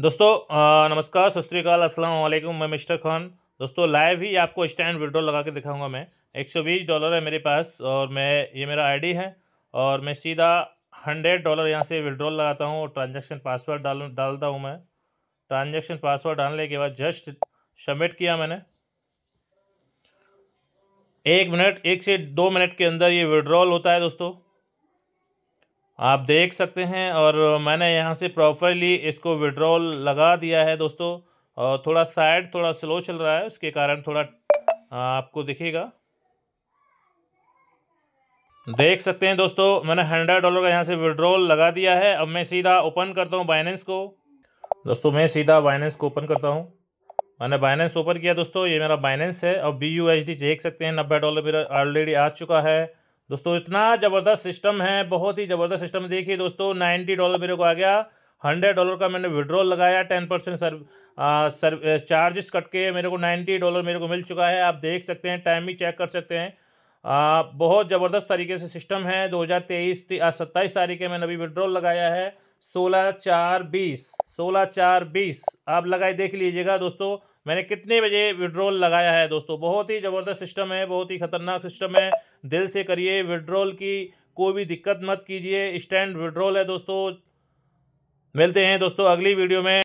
दोस्तों नमस्कार सत श्रीकाल असल वालेकुम मैं मिस्टर खान दोस्तों लाइव ही आपको स्टैंड विड्रॉ लगा के दिखाऊंगा मैं 120 डॉलर है मेरे पास और मैं ये मेरा आईडी है और मैं सीधा 100 डॉलर यहाँ से विड्रॉल लगाता हूँ और ट्रांजेक्शन पासवर्ड डाल डालता हूँ मैं ट्रांजेक्शन पासवर्ड डालने के बाद जस्ट सबमिट किया मैंने एक मिनट एक से दो मिनट के अंदर ये विड्रॉल होता है दोस्तों आप देख सकते हैं और मैंने यहाँ से प्रॉपरली इसको विड्रॉल लगा दिया है दोस्तों और थोड़ा साइड थोड़ा स्लो चल रहा है उसके कारण थोड़ा आपको दिखेगा देख सकते हैं दोस्तों मैंने हंड्रेड डॉलर का यहाँ से विड्रॉल लगा दिया है अब मैं सीधा ओपन करता हूँ बाइनेंस को दोस्तों मैं सीधा बाइनेंस को ओपन करता हूँ मैंने बाइनेंस ओपन किया दोस्तों ये मेरा बाइनेंस है और बी यू एच डी देख सकते हैं नब्बे डॉलर मेरा ऑलरेडी आ चुका है दोस्तों इतना ज़बरदस्त सिस्टम है बहुत ही ज़बरदस्त सिस्टम देखिए दोस्तों नाइन्टी डॉलर मेरे को आ गया हंड्रेड डॉलर का मैंने विड्रॉल लगाया ten percent sir sir charges cut के मेरे को नाइन्टी डॉलर मेरे को मिल चुका है आप देख सकते हैं टाइम भी चेक कर सकते हैं आ, बहुत ज़बरदस्त तरीके से सिस्टम है दो हज़ार तेईस सत्ताईस तारीख के मैंने अभी विड्रॉल लगाया है सोलह चार बीस सोलह चार बीस आप लगाए देख लीजिएगा दोस्तों मैंने कितने बजे विड्रॉल लगाया है दोस्तों बहुत ही ज़बरदस्त सिस्टम है बहुत ही खतरनाक सिस्टम है दिल से करिए विड्रॉल की कोई भी दिक्कत मत कीजिए स्टैंड विड्रॉल है दोस्तों मिलते हैं दोस्तों अगली वीडियो में